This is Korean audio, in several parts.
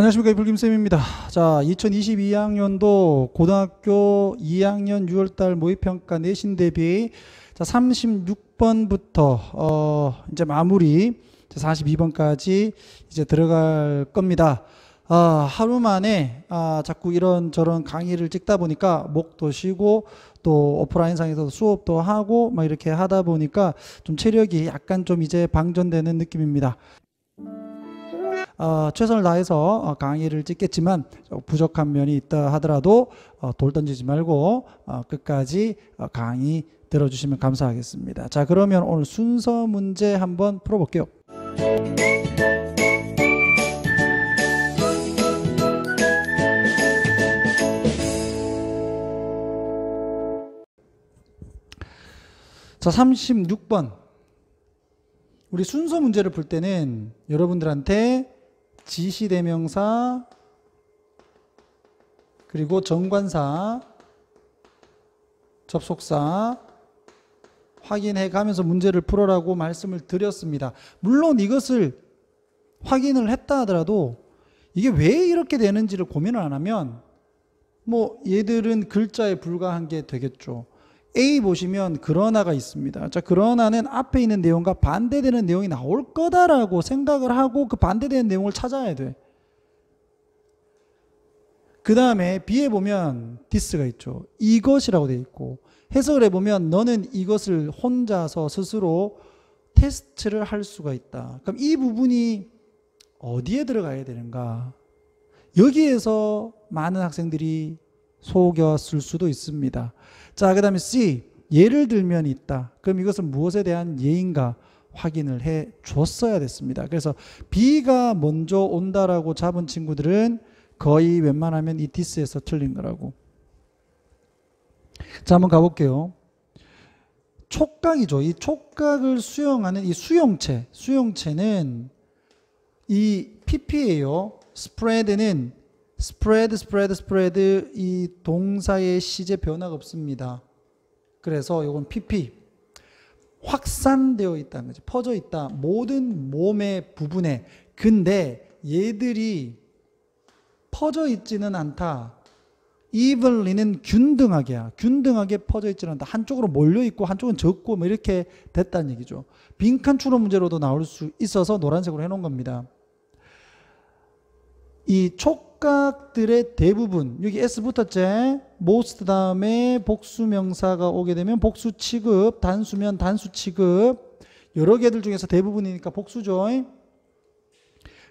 안녕하십니까 이불김쌤입니다. 자 2022학년도 고등학교 2학년 6월달 모의평가 내신 대비 자 36번부터 어 이제 마무리 42번까지 이제 들어갈 겁니다. 아, 하루 만에 아, 자꾸 이런 저런 강의를 찍다 보니까 목도 쉬고 또 오프라인상에서 수업도 하고 막 이렇게 하다 보니까 좀 체력이 약간 좀 이제 방전되는 느낌입니다. 어, 최선을 다해서 어, 강의를 찍겠지만 부족한 면이 있다 하더라도 어, 돌 던지지 말고 끝까지 강의 들어주시면 감사하겠습니다. 자 그러면 오늘 순서 문제 한번 풀어볼게요. 자, 36번. 우리 순서 문제를 풀 때는 여러분들한테 지시대명사 그리고 정관사 접속사 확인해 가면서 문제를 풀어라고 말씀을 드렸습니다. 물론 이것을 확인을 했다 하더라도 이게 왜 이렇게 되는지를 고민을 안 하면 뭐 얘들은 글자에 불과한 게 되겠죠. A 보시면 그러나가 있습니다. 자, 그러나는 앞에 있는 내용과 반대되는 내용이 나올 거다라고 생각을 하고 그 반대되는 내용을 찾아야 돼. 그 다음에 B에 보면 디스가 있죠. 이것이라고 되어 있고 해석을 해보면 너는 이것을 혼자서 스스로 테스트를 할 수가 있다. 그럼 이 부분이 어디에 들어가야 되는가? 여기에서 많은 학생들이 속였을 수도 있습니다. 자, 그 다음에 C. 예를 들면 있다. 그럼 이것은 무엇에 대한 예인가 확인을 해 줬어야 됐습니다. 그래서 B가 먼저 온다라고 잡은 친구들은 거의 웬만하면 이 디스에서 틀린 거라고. 자, 한번 가볼게요. 촉각이죠. 이 촉각을 수용하는 이 수용체. 수용체는 이 PP예요. 스프레드는 spread, spread, spread 이 동사의 시제 변화가 없습니다. 그래서 이건 PP 확산되어 있다는 거죠. 퍼져 있다. 모든 몸의 부분에 근데 얘들이 퍼져 있지는 않다. 이블리는 균등하게 균등하게 퍼져 있지는 않다. 한쪽으로 몰려 있고 한쪽은 적고 뭐 이렇게 됐다는 얘기죠. 빈칸 추론 문제로도 나올 수 있어서 노란색으로 해놓은 겁니다. 이촉 촉각들의 대부분 여기 s 붙었지 most 다음에 복수명사가 오게 되면 복수 취급 단수면 단수 취급 여러 개들 중에서 대부분이니까 복수죠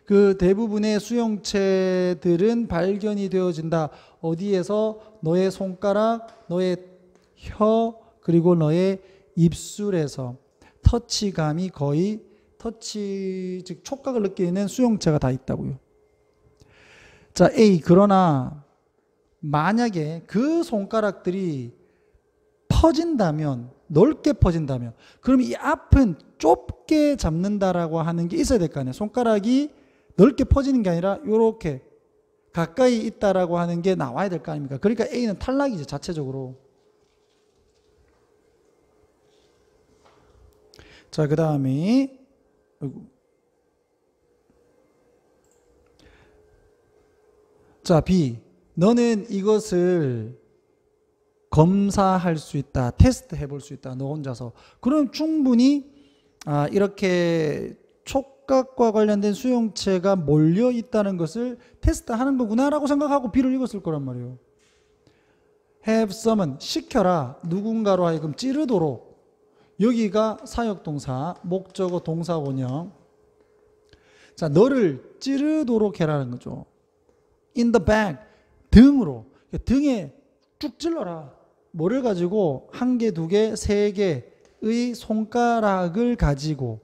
그 대부분의 수용체들은 발견이 되어진다 어디에서 너의 손가락 너의 혀 그리고 너의 입술에서 터치감이 거의 터치 즉 촉각을 느끼는 수용체가 다 있다고요 자, A. 그러나 만약에 그 손가락들이 퍼진다면 넓게 퍼진다면 그럼 이 앞은 좁게 잡는다라고 하는 게 있어야 될 거 아니에요. 손가락이 넓게 퍼지는 게 아니라 이렇게 가까이 있다라고 하는 게 나와야 될 거 아닙니까? 그러니까 A는 탈락이죠. 자체적으로. 자, 그 다음이 자, B. 너는 이것을 검사할 수 있다. 테스트 해볼 수 있다. 너 혼자서. 그럼 충분히 아, 이렇게 촉각과 관련된 수용체가 몰려 있다는 것을 테스트하는 거구나라고 생각하고 B를 읽었을 거란 말이에요. have some은 시켜라. 누군가로 하여금 찌르도록. 여기가 사역동사, 목적어 동사 원형. 자, 너를 찌르도록 해라는 거죠. in the back 등으로 등에 쭉 찔러라. 뭐를 가지고 한 개, 두 개, 세 개의 손가락을 가지고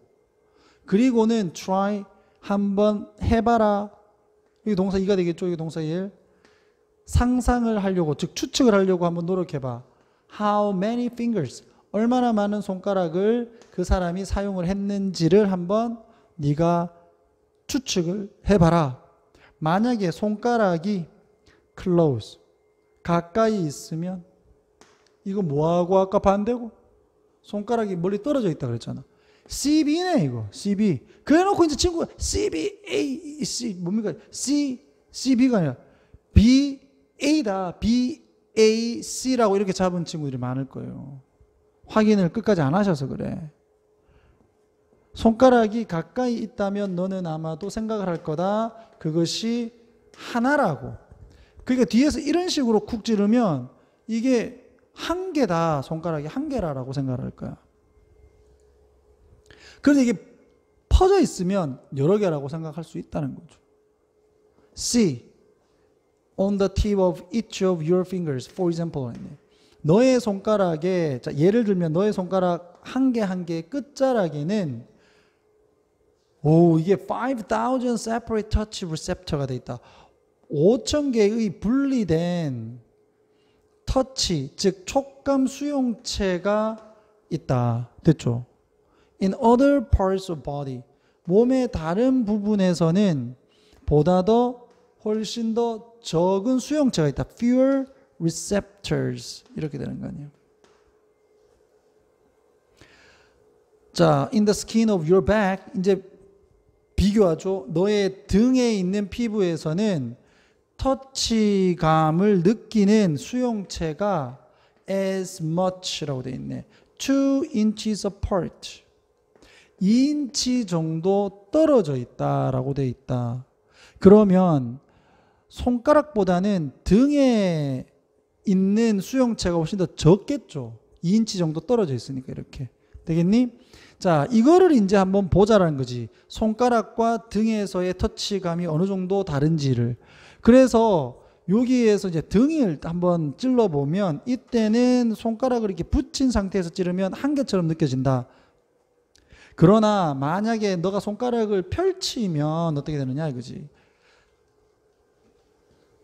그리고는 try 한번 해봐라. 이 동사 2가 되겠죠. 이 동사 1. 상상을 하려고 즉 추측을 하려고 한번 노력해봐. How many fingers? 얼마나 많은 손가락을 그 사람이 사용을 했는지를 한번 네가 추측을 해봐라. 만약에 손가락이 close 가까이 있으면 이거 뭐하고 아까 반대고 손가락이 멀리 떨어져 있다 그랬잖아. CB네 이거 CB. 그래놓고 이제 친구가 CB A e, C 뭡니까 C CB가 아니라 B A다 B A C라고 이렇게 잡은 친구들이 많을 거예요. 확인을 끝까지 안 하셔서 그래. 손가락이 가까이 있다면 너는 아마도 생각을 할 거다. 그것이 하나라고. 그러니까 뒤에서 이런 식으로 쿡 찌르면 이게 한 개다. 손가락이 한 개라라고 생각을 할 거야. 그런데 그러니까 이게 퍼져 있으면 여러 개라고 생각할 수 있다는 거죠. C. On the tip of each of your fingers, for example. 너의 손가락에, 자, 예를 들면 너의 손가락 한 개 한 개의 끝자락에는 오, 이게 5,000 separate touch receptor가 돼 있다. 5천 개의 분리된 터치, 즉 촉감 수용체가 있다. 됐죠? In other parts of body, 몸의 다른 부분에서는 보다 더 훨씬 더 적은 수용체가 있다. Fewer receptors 이렇게 되는 거 아니에요. 자, in the skin of your back 이제 비교하죠. 너의 등에 있는 피부에서는 터치감을 느끼는 수용체가 as much라고 돼 있네. 2 inches apart. 2인치 정도 떨어져 있다라고 돼 있다. 그러면 손가락보다는 등에 있는 수용체가 훨씬 더 적겠죠. 2인치 정도 떨어져 있으니까 이렇게. 되겠니? 자, 이거를 이제 한번 보자라는 거지. 손가락과 등에서의 터치감이 어느 정도 다른지를. 그래서 여기에서 이제 등을 한번 찔러 보면 이때는 손가락을 이렇게 붙인 상태에서 찌르면 한 개처럼 느껴진다. 그러나 만약에 너가 손가락을 펼치면 어떻게 되느냐 이거지.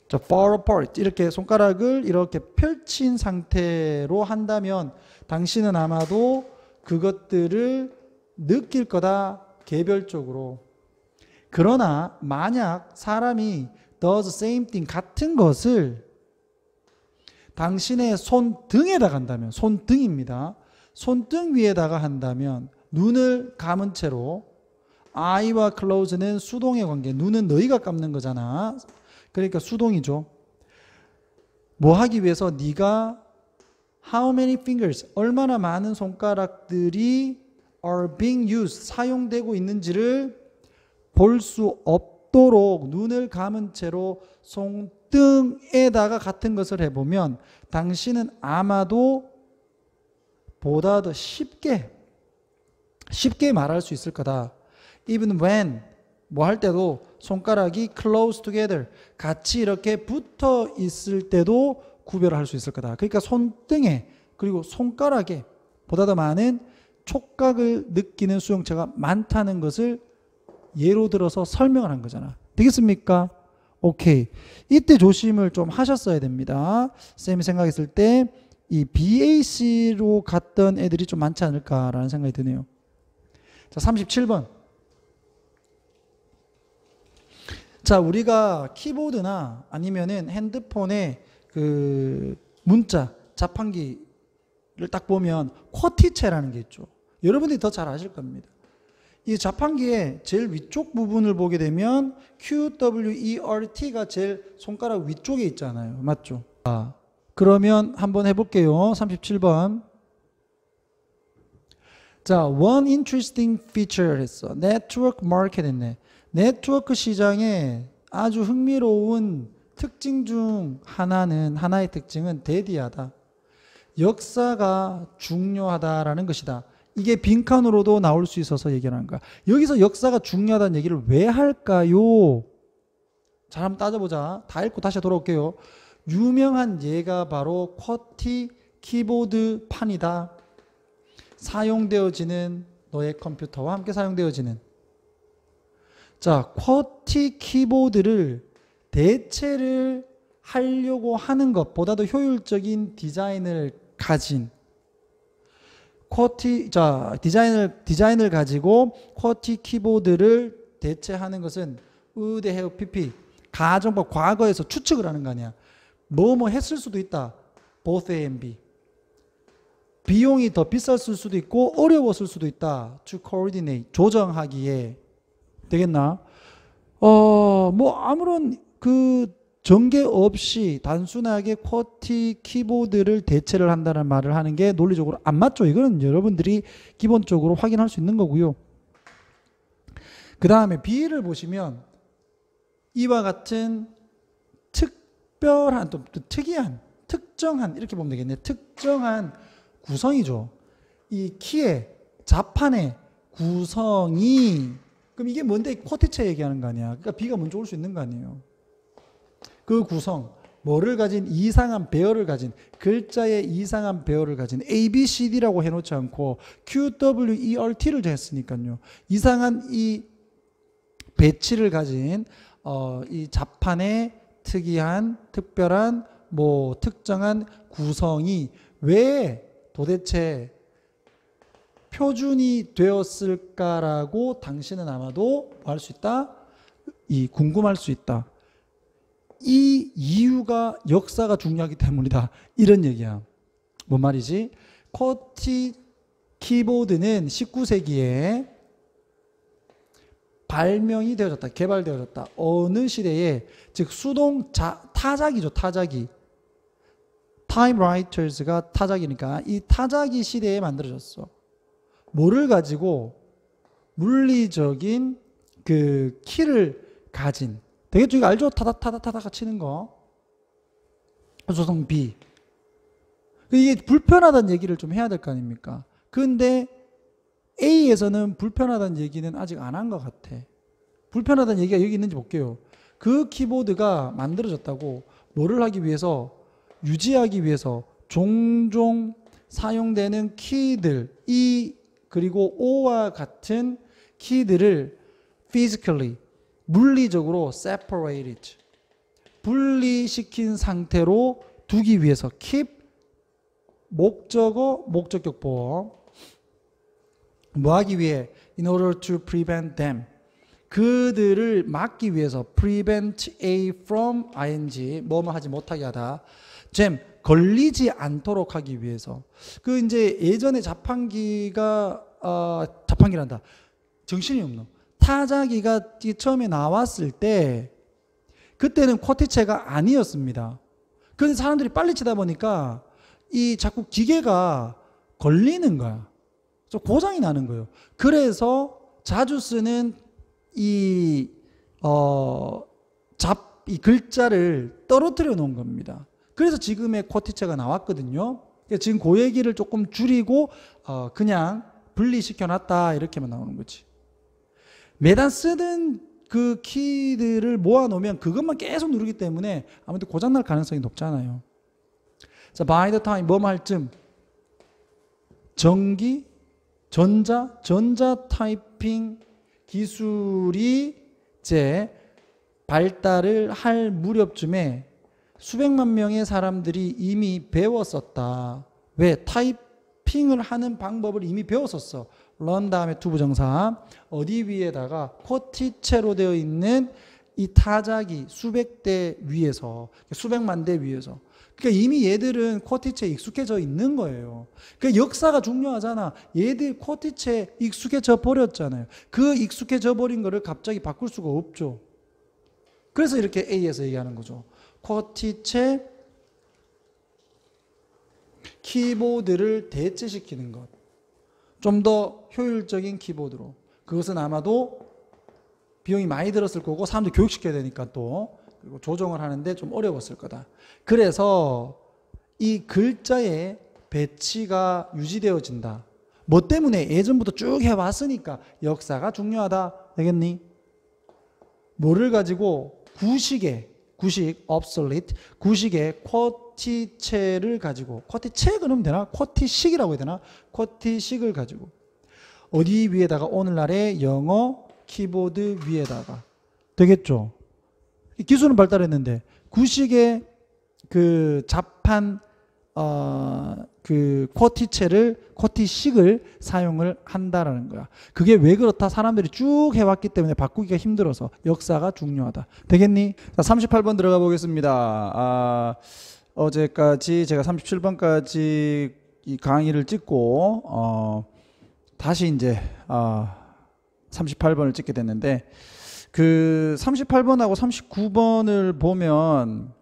자, far apart 이렇게 손가락을 이렇게 펼친 상태로 한다면 당신은 아마도 그것들을 느낄 거다 개별적으로. 그러나 만약 사람이 does same thing 같은 것을 당신의 손등에다 간다면 손등입니다. 손등 위에다가 한다면 눈을 감은 채로 e y 와 close는 수동의 관계. 눈은 너희가 감는 거잖아. 그러니까 수동이죠. 뭐 하기 위해서 네가 How many fingers? 얼마나 많은 손가락들이 are being used 사용되고 있는지를 볼 수 없도록 눈을 감은 채로 손등에다가 같은 것을 해보면 당신은 아마도 보다 더 쉽게 쉽게 말할 수 있을 거다. Even when 뭐 할 때도 손가락이 close together 같이 이렇게 붙어 있을 때도 구별할수 있을 거다. 그러니까 손등에 그리고 손가락에 보다 더 많은 촉각을 느끼는 수용체가 많다는 것을 예로 들어서 설명을 한 거잖아. 되겠습니까? 오케이. 이때 조심을 좀 하셨어야 됩니다. 쌤이 생각했을 때 이 BAC로 갔던 애들이 좀 많지 않을까라는 생각이 드네요. 자, 37번. 자, 우리가 키보드나 아니면은 핸드폰에 그 문자 자판기를 딱 보면 쿼티체라는 게 있죠. 여러분들이 더 잘 아실 겁니다. 이 자판기의 제일 위쪽 부분을 보게 되면 QWERT가 제일 손가락 위쪽에 있잖아요. 맞죠? 아, 그러면 한번 해볼게요. 37번. 자, one interesting feature 했어. 네트워크 마켓 했네. 네트워크 시장에 아주 흥미로운 특징 중 하나는 하나의 특징은 대디하다. 역사가 중요하다라는 것이다. 이게 빈칸으로도 나올 수 있어서 얘기하는 거야. 여기서 역사가 중요하다는 얘기를 왜 할까요? 잘 한번 따져보자. 다 읽고 다시 돌아올게요. 유명한 예가 바로 쿼티 키보드 판이다. 사용되어지는 너의 컴퓨터와 함께 사용되어지는. 자, 쿼티 키보드를 대체를 하려고 하는 것보다도 효율적인 디자인을 가진 쿼티 자 디자인을 디자인을 가지고 쿼티 키보드를 대체하는 것은 의대해요 PP 가정법 과거에서 추측을 하는 거 아니야 뭐뭐 뭐 했을 수도 있다 보 o t A a B 비용이 더 비쌌을 수도 있고 어려웠을 수도 있다 to coordinate 조정하기에 되겠나 어 뭐 아무런 그 전개 없이 단순하게 쿼티 키보드를 대체를 한다는 말을 하는 게 논리적으로 안 맞죠. 이거는 여러분들이 기본적으로 확인할 수 있는 거고요. 그 다음에 B를 보시면 이와 같은 특별한 또, 특이한 특정한 이렇게 보면 되겠네. 특정한 구성이죠. 이 키의 자판의 구성이 그럼 이게 뭔데 쿼티체 얘기하는 거 아니야. 그러니까 B가 먼저 올 수 있는 거 아니에요. 그 구성 뭐를 가진 이상한 배열을 가진 글자의 이상한 배열을 가진 A, B, C, D라고 해놓지 않고 Q, W, E, R, T를 했으니까요. 이상한 이 배치를 가진 어, 이 자판의 특이한 특별한 뭐 특정한 구성이 왜 도대체 표준이 되었을까라고 당신은 아마도 뭐할수 있다? 이 궁금할 수 있다. 이 이유가 역사가 중요하기 때문이다. 이런 얘기야. 뭔 말이지? 쿼티 키보드는 19세기에 발명이 되어졌다. 개발되어졌다. 어느 시대에 즉 수동 자, 타자기죠. 타자기. 타임라이터즈가 타자기니까 이 타자기 시대에 만들어졌어. 뭐를 가지고 물리적인 그 키를 가진 되겠죠? 이거 알죠? 타닥, 타닥, 타닥 치는 거. 소송 B. 이게 불편하다는 얘기를 좀 해야 될 거 아닙니까? 근데 A에서는 불편하다는 얘기는 아직 안 한 것 같아. 불편하다는 얘기가 여기 있는지 볼게요. 그 키보드가 만들어졌다고 뭐를 하기 위해서 유지하기 위해서 종종 사용되는 키들 E 그리고 O와 같은 키들을 physically 물리적으로 separated 분리시킨 상태로 두기 위해서 keep 목적어 목적격 보험 뭐 하기 위해 in order to prevent them 그들을 막기 위해서 prevent a from ing 뭐뭐 하지 못하게 하다 잼 걸리지 않도록 하기 위해서 그 이제 예전에 자판기가 어, 자판기란다 정신이 없는 사자기가 처음에 나왔을 때 그때는 코티체가 아니었습니다. 그런데 사람들이 빨리 치다 보니까 이 자꾸 기계가 걸리는 거야. 좀 고장이 나는 거예요. 그래서 자주 쓰는 이, 어, 잡, 이 글자를 떨어뜨려 놓은 겁니다. 그래서 지금의 코티체가 나왔거든요. 지금 그 얘기를 조금 줄이고, 어, 그냥 분리시켜 놨다. 이렇게만 나오는 거지. 매달 쓰는 그 키들을 모아놓으면 그것만 계속 누르기 때문에 아무래도 고장날 가능성이 높잖아요. 자, by the time, 뭐할 쯤? 전기, 전자, 전자 타이핑 기술이 이제 발달을 할 무렵쯤에 수백만 명의 사람들이 이미 배웠었다. 왜? 타이핑을 하는 방법을 이미 배웠었어. 런 다음에 투부정사 어디 위에다가 코티체로 되어 있는 이 타자기 수백 대 위에서 수백만 대 위에서 그러니까 이미 얘들은 코티체 익숙해져 있는 거예요. 그 역사가 중요하잖아. 얘들 코티체 익숙해져 버렸잖아요. 그 익숙해져 버린 거를 갑자기 바꿀 수가 없죠. 그래서 이렇게 A에서 얘기하는 거죠. 코티체 키보드를 대체시키는 것. 좀더 효율적인 키보드로 그것은 아마도 비용이 많이 들었을 거고 사람들 교육시켜야 되니까 또 그리고 조정을 하는데 좀 어려웠을 거다. 그래서 이 글자의 배치가 유지되어진다. 뭐 때문에 예전부터 쭉 해왔으니까 역사가 중요하다. 되겠니? 뭐를 가지고 구식의 구식 obsolete 구식의 쿼 쿼티체를 가지고 쿼티체 그러면 되나? 쿼티식이라고 해야 되나? 쿼티식을 가지고 어디 위에다가 오늘날의 영어 키보드 위에다가 되겠죠. 기술은 발달했는데 구식의 그 자판 어, 그 쿼티체를 쿼티식을 사용을 한다라는 거야. 그게 왜 그렇다? 사람들이 쭉 해왔기 때문에 바꾸기가 힘들어서 역사가 중요하다. 되겠니? 자, 38번 들어가 보겠습니다. 아, 어제까지 제가 37번까지 이 강의를 찍고 어 다시 이제 아 38번을 찍게 됐는데 그 38번하고 39번을 보면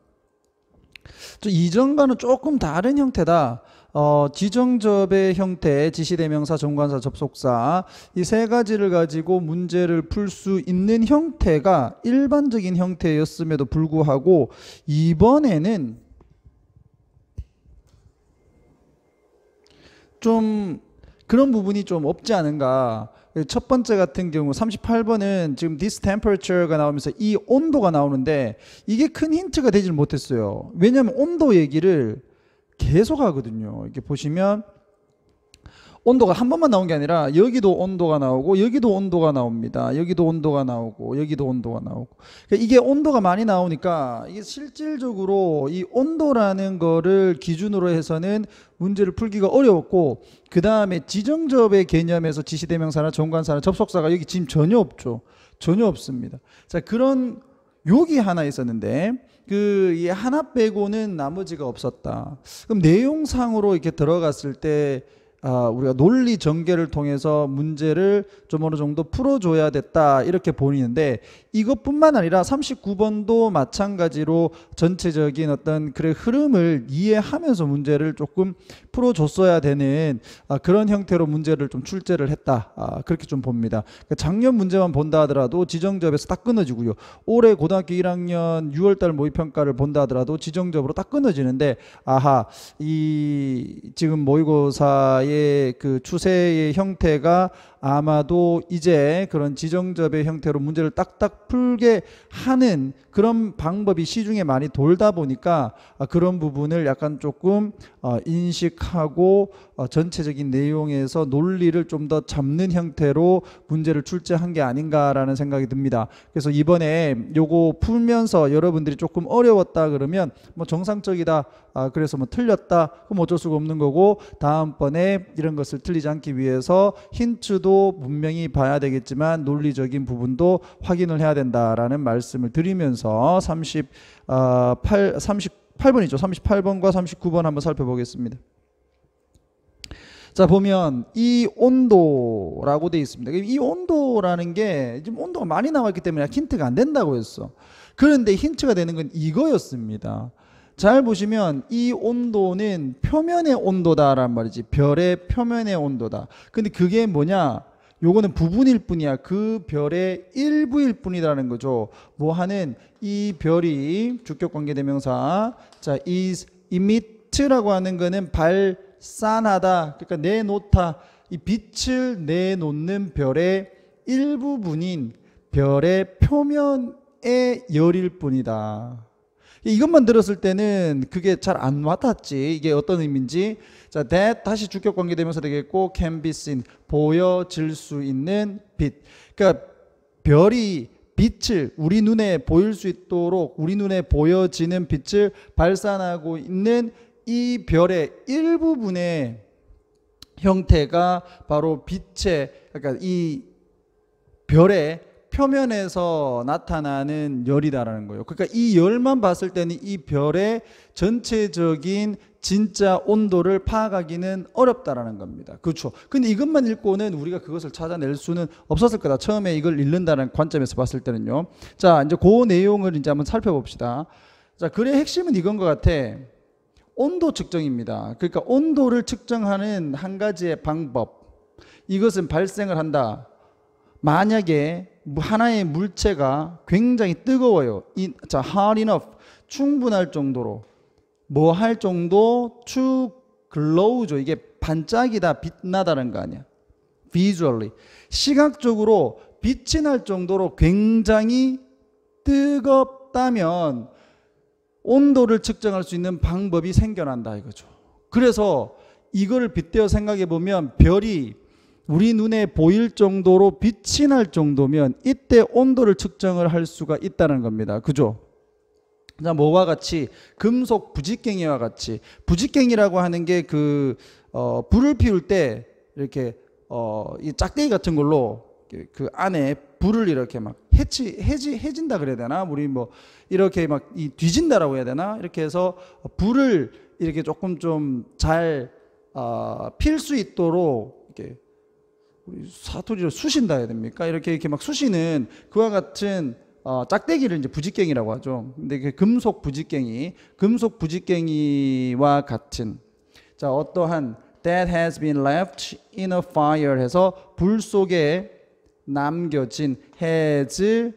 이전과는 조금 다른 형태다. 어, 지정접의 형태, 지시대명사, 정관사, 접속사 이 세 가지를 가지고 문제를 풀 수 있는 형태가 일반적인 형태였음에도 불구하고 이번에는 좀 그런 부분이 좀 없지 않은가. 첫 번째 같은 경우 38번은 지금 this temperature가 나오면서 이 온도가 나오는데 이게 큰 힌트가 되질 못했어요. 왜냐하면 온도 얘기를 계속 하거든요. 이렇게 보시면 온도가 한 번만 나온 게 아니라 여기도 온도가 나오고 여기도 온도가 나옵니다. 여기도 온도가 나오고 여기도 온도가 나오고 그러니까 이게 온도가 많이 나오니까 이게 실질적으로 이 온도라는 거를 기준으로 해서는 문제를 풀기가 어려웠고 그 다음에 지정접의 개념에서 지시대명사나 정관사나 접속사가 여기 지금 전혀 없죠. 전혀 없습니다. 자 그런 여기 하나 있었는데 그 이 하나 빼고는 나머지가 없었다. 그럼 내용상으로 이렇게 들어갔을 때 아, 우리가 논리 전개를 통해서 문제를 좀 어느 정도 풀어줘야 됐다 이렇게 보이는데 이것뿐만 아니라 39번도 마찬가지로 전체적인 어떤 글의 흐름을 이해하면서 문제를 조금 풀어줬어야 되는 아, 그런 형태로 문제를 좀 출제를 했다 아, 그렇게 좀 봅니다. 그러니까 작년 문제만 본다 하더라도 지정접에서 딱 끊어지고요. 올해 고등학교 1학년 6월달 모의평가를 본다 하더라도 지정접으로 딱 끊어지는데 아하 이 지금 모의고사 나의 그 추세의 형태가 아마도 이제 그런 지정접의 형태로 문제를 딱딱 풀게 하는 그런 방법이 시중에 많이 돌다 보니까 아, 그런 부분을 약간 조금 어, 인식하고 어, 전체적인 내용에서 논리를 좀 더 잡는 형태로 문제를 출제한 게 아닌가라는 생각이 듭니다. 그래서 이번에 요거 풀면서 여러분들이 조금 어려웠다 그러면 뭐 정상적이다. 아, 그래서 뭐 틀렸다. 그럼 어쩔 수가 없는 거고 다음번에 이런 것을 틀리지 않기 위해서 힌트도 부분도 분명히 봐야 되겠지만 논리적인 부분도 확인을 해야 된다라는 말씀을 드리면서 38 38번이죠. 38번과 39번 한번 살펴보겠습니다. 자 보면 이 온도라고 되어 있습니다. 이 온도라는 게 지금 온도가 많이 나왔기 때문에 힌트가 안 된다고 했어. 그런데 힌트가 되는 건 이거였습니다. 잘 보시면 이 온도는 표면의 온도다란 말이지. 별의 표면의 온도다. 근데 그게 뭐냐? 요거는 부분일 뿐이야. 그 별의 일부일 뿐이라는 거죠. 뭐 하는 이 별이 주격 관계 대명사 자, is emit라고 하는 거는 발산하다. 그러니까 내놓다. 이 빛을 내놓는 별의 일부분인 별의 표면의 열일 뿐이다. 이것만 들었을 때는 그게 잘 안 와닿지. 이게 어떤 의미인지. 자, that 다시 주격 관계되면서 되겠고 can be seen 보여질 수 있는 빛. 그러니까 별이 빛을 우리 눈에 보일 수 있도록 우리 눈에 보여지는 빛을 발산하고 있는 이 별의 일부분의 형태가 바로 빛의 그러니까 이 별의 표면에서 나타나는 열이다라는 거예요. 그러니까 이 열만 봤을 때는 이 별의 전체적인 진짜 온도를 파악하기는 어렵다라는 겁니다. 그렇죠. 근데 이것만 읽고는 우리가 그것을 찾아낼 수는 없었을 거다. 처음에 이걸 읽는다는 관점에서 봤을 때는요. 자, 이제 그 내용을 이제 한번 살펴봅시다. 자, 글의 핵심은 이건 것 같아. 온도 측정입니다. 그러니까 온도를 측정하는 한 가지의 방법. 이것은 발생을 한다. 만약에 하나의 물체가 굉장히 뜨거워요. 자, hot enough 충분할 정도로 뭐 할 정도 to g l 죠 이게 반짝이다 빛나다는 거 아니야. visually 시각적으로 빛이 날 정도로 굉장히 뜨겁다면 온도를 측정할 수 있는 방법이 생겨난다 이거죠. 그래서 이거 빗대어 생각해 보면 별이 우리 눈에 보일 정도로 빛이 날 정도면 이때 온도를 측정을 할 수가 있다는 겁니다. 그죠? 자, 뭐와 같이 금속 부직갱이와 같이 부직갱이라고 하는 게 그 어, 불을 피울 때 이렇게 어, 이 짝대기 같은 걸로 그, 그 안에 불을 이렇게 막 해치 해지 해진다 그래야 되나 우리 뭐 이렇게 막 이 뒤진다라고 해야 되나 이렇게 해서 불을 이렇게 조금 좀잘 필수 어, 있도록 이렇게 우리 사투리로 수신다 해야 됩니까? 이렇게 이렇게 막 수시는 그와 같은 어, 짝대기를 이제 부직갱이라고 하죠. 근데 그 금속 부직갱이, 금속 부직갱이와 같은 자 어떠한 that has been left in a fire 해서 불 속에 남겨진 has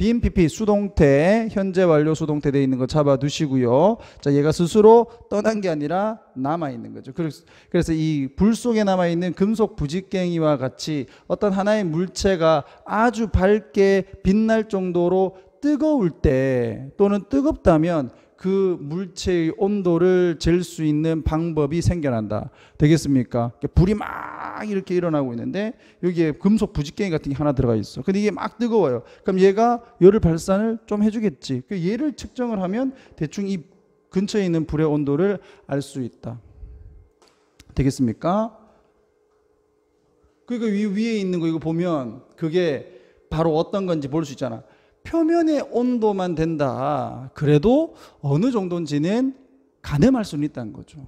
빈 PP 수동태 현재 완료 수동태 되어 있는 거 잡아 두시고요. 자, 얘가 스스로 떠난 게 아니라 남아 있는 거죠. 그래서 이 불 속에 남아 있는 금속 부직갱이와 같이 어떤 하나의 물체가 아주 밝게 빛날 정도로 뜨거울 때 또는 뜨겁다면 그 물체의 온도를 잴 수 있는 방법이 생겨난다. 되겠습니까? 불이 막 이렇게 일어나고 있는데 여기에 금속 부직갱이 같은 게 하나 들어가 있어. 근데 이게 막 뜨거워요. 그럼 얘가 열을 발산을 좀 해주겠지. 그 얘를 측정을 하면 대충 이 근처에 있는 불의 온도를 알 수 있다. 되겠습니까? 그러니까 위, 위에 있는 거 이거 보면 그게 바로 어떤 건지 볼 수 있잖아. 표면의 온도만 된다. 그래도 어느 정도인지는 가늠할 수는 있다는 거죠.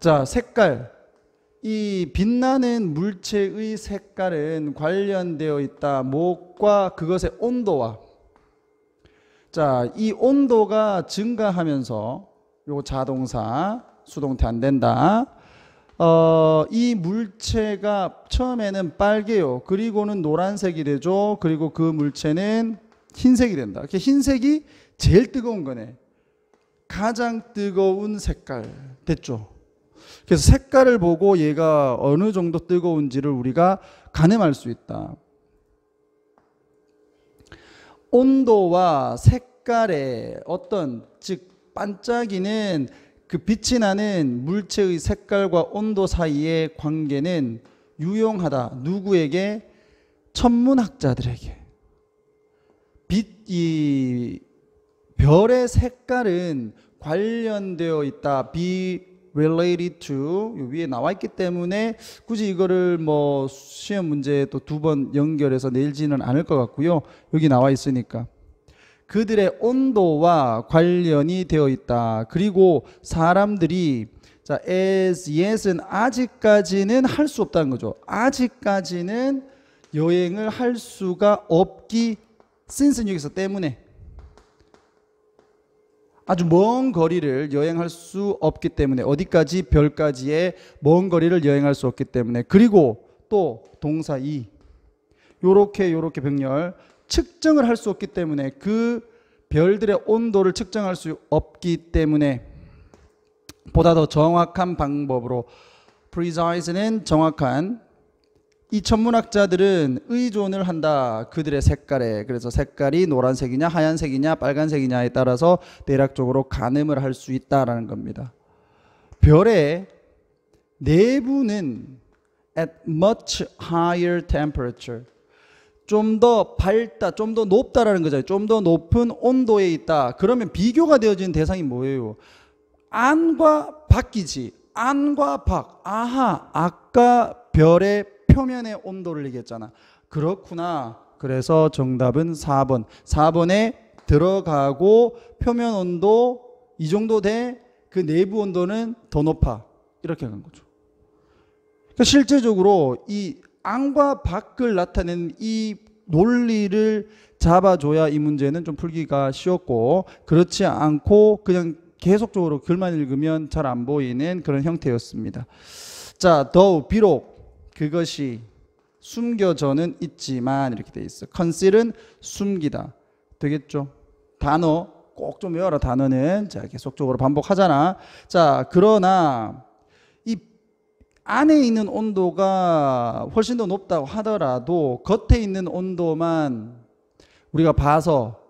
자, 색깔. 이 빛나는 물체의 색깔은 관련되어 있다. 목과 그것의 온도와. 자, 이 온도가 증가하면서 요 자동사 수동태 안 된다. 어, 이 물체가 처음에는 빨개요. 그리고는 노란색이 되죠. 그리고 그 물체는 흰색이 된다. 이렇게 흰색이 제일 뜨거운 거네. 가장 뜨거운 색깔 됐죠. 그래서 색깔을 보고 얘가 어느 정도 뜨거운지를 우리가 가늠할 수 있다. 온도와 색깔의 어떤 즉 반짝이는 그 빛이 나는 물체의 색깔과 온도 사이의 관계는 유용하다. 누구에게? 천문학자들에게. 빛, 이, 별의 색깔은 관련되어 있다. be related to. 위에 나와 있기 때문에 굳이 이거를 뭐 시험 문제 또 두 번 연결해서 내일지는 않을 것 같고요. 여기 나와 있으니까. 그들의 온도와 관련이 되어 있다. 그리고 사람들이 자, as yet은 아직까지는 할 수 없다는 거죠. 아직까지는 여행을 할 수가 없기 since 여기서 때문에 아주 먼 거리를 여행할 수 없기 때문에 어디까지 별까지의 먼 거리를 여행할 수 없기 때문에 그리고 또 동사 이 요렇게 요렇게 병렬 측정을 할 수 없기 때문에 그 별들의 온도를 측정할 수 없기 때문에 보다 더 정확한 방법으로 precise는 정확한 이 천문학자들은 의존을 한다. 그들의 색깔에. 그래서 색깔이 노란색이냐, 하얀색이냐, 빨간색이냐에 따라서 대략적으로 가늠을 할 수 있다라는 겁니다. 별의 내부는 at much higher temperature 좀더 밝다, 좀 더 높다라는 거잖아요. 좀 더 높은 온도에 있다. 그러면 비교가 되어지 대상이 뭐예요? 안과 밖이지. 안과 밖. 아하, 아까 별의 표면의 온도를 얘기했잖아. 그렇구나. 그래서 정답은 4번. 4번에 들어가고 표면 온도 이 정도 돼그 내부 온도는 더 높아. 이렇게 간 거죠. 그러니까 실제적으로 이 안과 밖을 나타내는 이 논리를 잡아줘야 이 문제는 좀 풀기가 쉬웠고 그렇지 않고 그냥 계속적으로 글만 읽으면 잘 안 보이는 그런 형태였습니다. 자, 더욱 비록 그것이 숨겨져는 있지만 이렇게 돼 있어. conceal은 숨기다. 되겠죠? 단어 꼭 좀 외워라 단어는 자, 계속적으로 반복하잖아. 자, 그러나 안에 있는 온도가 훨씬 더 높다고 하더라도 겉에 있는 온도만 우리가 봐서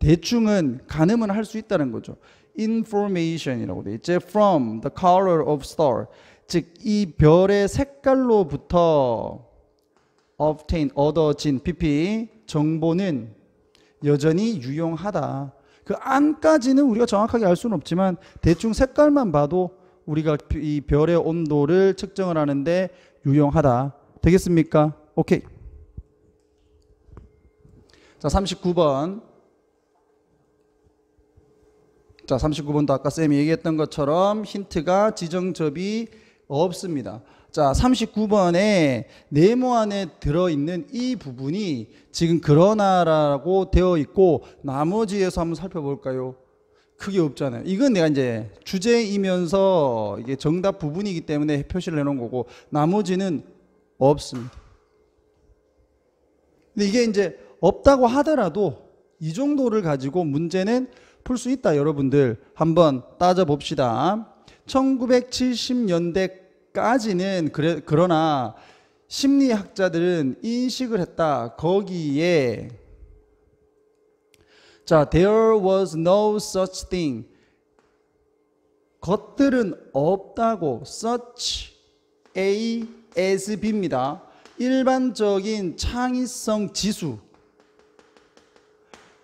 대충은 가늠은 할수 있다는 거죠. information이라고 돼 있죠. from the color of star. 즉 이 별의 색깔로부터 obtain 얻어진 PP 정보는 여전히 유용하다. 그 안까지는 우리가 정확하게 알 수는 없지만 대충 색깔만 봐도 우리가 이 별의 온도를 측정을 하는데 유용하다. 되겠습니까? 오케이. 자, 39번. 자, 39번도 아까 쌤이 얘기했던 것처럼 힌트가 지정접이 없습니다. 자, 39번에 네모 안에 들어있는 이 부분이 지금 그러나라고 되어 있고 나머지에서 한번 살펴볼까요? 크게 없잖아요. 이건 내가 이제 주제이면서 이게 정답 부분이기 때문에 표시를 해놓은 거고 나머지는 없습니다. 근데 이게 이제 없다고 하더라도 이 정도를 가지고 문제는 풀 수 있다. 여러분들 한번 따져봅시다. 1970년대까지는 그래, 그러나 심리학자들은 인식을 했다. 거기에 자, there was no such thing. 것들은 없다고 such a as b입니다. 일반적인 창의성 지수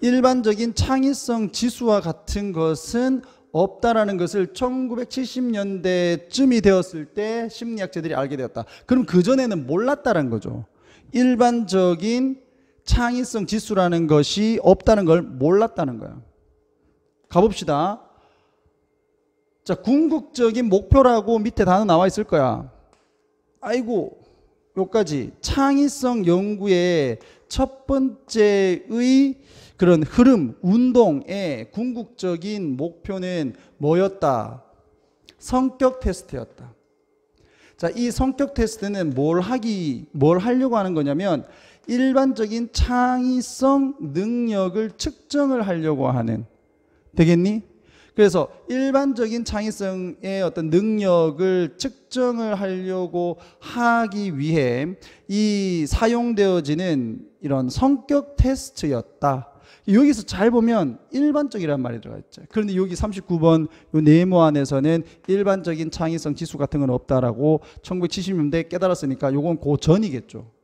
일반적인 창의성 지수와 같은 것은 없다라는 것을 1970년대쯤이 되었을 때 심리학자들이 알게 되었다. 그럼 그전에는 몰랐다는 거죠. 일반적인 창의성 지수라는 것이 없다는 걸 몰랐다는 거야. 가봅시다. 자, 궁극적인 목표라고 밑에 단어 나와 있을 거야. 아이고, 여기까지 창의성 연구의 첫 번째의 그런 흐름, 운동의 궁극적인 목표는 뭐였다? 성격 테스트였다. 자, 이 성격 테스트는 뭘 하기, 뭘 하려고 하는 거냐면 일반적인 창의성 능력을 측정을 하려고 하는 되겠니? 그래서 일반적인 창의성의 어떤 능력을 측정을 하려고 하기 위해 이 사용되어지는 이런 성격 테스트였다. 여기서 잘 보면 일반적이란 말이 들어가 있죠. 그런데 여기 39번 네모 안에서는 일반적인 창의성 지수 같은 건 없다라고 1 9 7 0년대 깨달았으니까 요건 고 전이겠죠.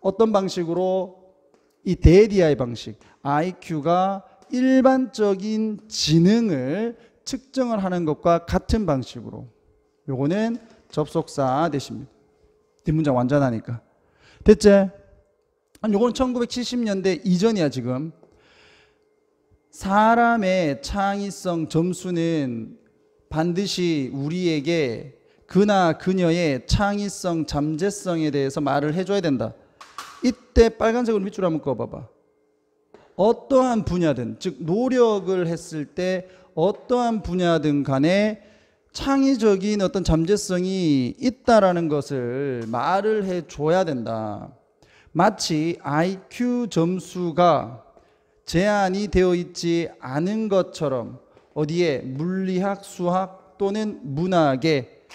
어떤 방식으로 이 데디아의 방식, IQ가 일반적인 지능을 측정을 하는 것과 같은 방식으로 요거는 접속사 되십니다. 뒷문장 완전하니까. 됐지? 요거 1970년대 이전이야 지금. 사람의 창의성 점수는 반드시 우리에게 그나 그녀의 창의성 잠재성에 대해서 말을 해줘야 된다. 이때 빨간색으로 밑줄 한번 꺼봐봐. 어떠한 분야든, 즉, 노력을 했을 때 어떠한 분야든 간에 창의적인 어떤 잠재성이 있다라는 것을 말을 해줘야 된다. 마치 IQ 점수가 제한이 되어 있지 않은 것처럼 어디에 물리학, 수학 또는 문학에